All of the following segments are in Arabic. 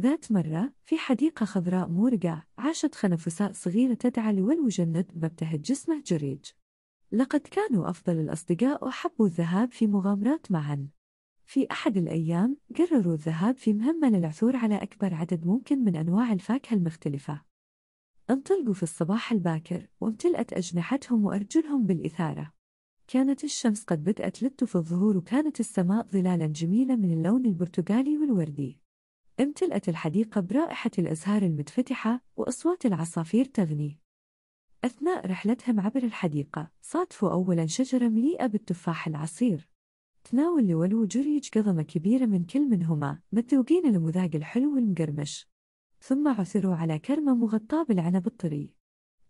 ذات مرة في حديقة خضراء مورقة عاشت خنفساء صغيرة تدعى لولو جنة مبتهج جسمه جريج لقد كانوا أفضل الأصدقاء وحبوا الذهاب في مغامرات معا في أحد الأيام قرروا الذهاب في مهمة للعثور على أكبر عدد ممكن من أنواع الفاكهة المختلفة انطلقوا في الصباح الباكر وامتلأت أجنحتهم وأرجلهم بالإثارة كانت الشمس قد بدأت في الظهور وكانت السماء ظلالا جميلة من اللون البرتقالي والوردي امتلأت الحديقة برائحة الأزهار المتفتحة وأصوات العصافير تغني. أثناء رحلتهم عبر الحديقة، صادفوا أولاً شجرة مليئة بالتفاح العصير. تناول لولو جريج قضمة كبيرة من كل منهما، متوقين المذاق الحلو والمقرمش. ثم عثروا على كرمة مغطاة بالعنب الطري.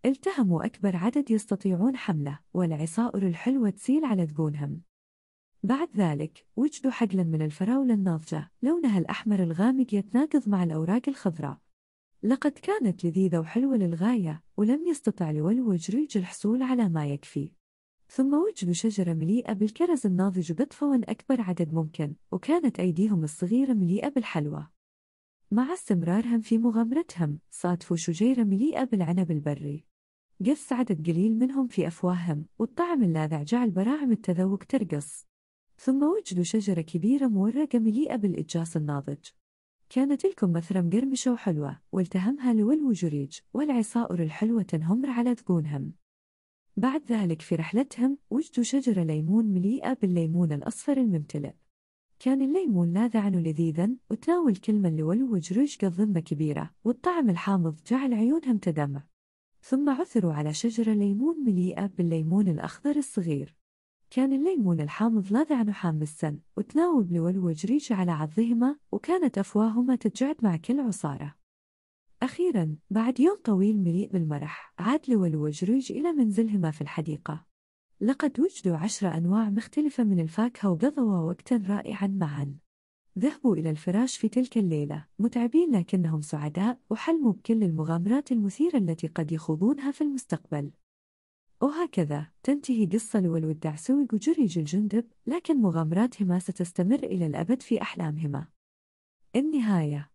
التهموا أكبر عدد يستطيعون حمله، والعصائر الحلوة تسيل على ذقونهم. بعد ذلك وجدوا حقلا من الفراولة الناضجة لونها الأحمر الغامق يتناقض مع الأوراق الخضراء لقد كانت لذيذة وحلوة للغاية ولم يستطع لولو وجريج الحصول على ما يكفي ثم وجدوا شجرة مليئة بالكرز الناضج بطفوا أكبر عدد ممكن وكانت أيديهم الصغيرة مليئة بالحلوى مع استمرارهم في مغامرتهم صادفوا شجيرة مليئة بالعنب البري قص عدد قليل منهم في أفواههم والطعم اللاذع جعل براعم التذوق ترقص ثم وجدوا شجرة كبيرة مورقة مليئة بالإجاص الناضج كان تلكم مثرم قرمشة وحلوة والتهمها لولو وجريج والعصائر الحلوة تنهمر على ذقونهم بعد ذلك في رحلتهم وجدوا شجرة ليمون مليئة بالليمون الأصفر الممتلئ كان الليمون لاذعا ولذيذا وتناول كل من لولو وجريج كظمة كبيرة والطعم الحامض جعل عيونهم تدمع ثم عثروا على شجرة ليمون مليئة بالليمون الأخضر الصغير كان الليمون الحامض لاذع حام السن وتناوب لول وجريج على عظهما وكانت أفواههما تتجعد مع كل عصارة أخيرا بعد يوم طويل مليء بالمرح عاد لول وجريج إلى منزلهما في الحديقة لقد وجدوا عشر أنواع مختلفة من الفاكهة وقضوا وقتا رائعا معا ذهبوا إلى الفراش في تلك الليلة متعبين لكنهم سعداء وحلموا بكل المغامرات المثيرة التي قد يخوضونها في المستقبل وهكذا تنتهي قصة لول والدعسوي وجريج الجندب لكن مغامراتهما ستستمر إلى الأبد في أحلامهما النهاية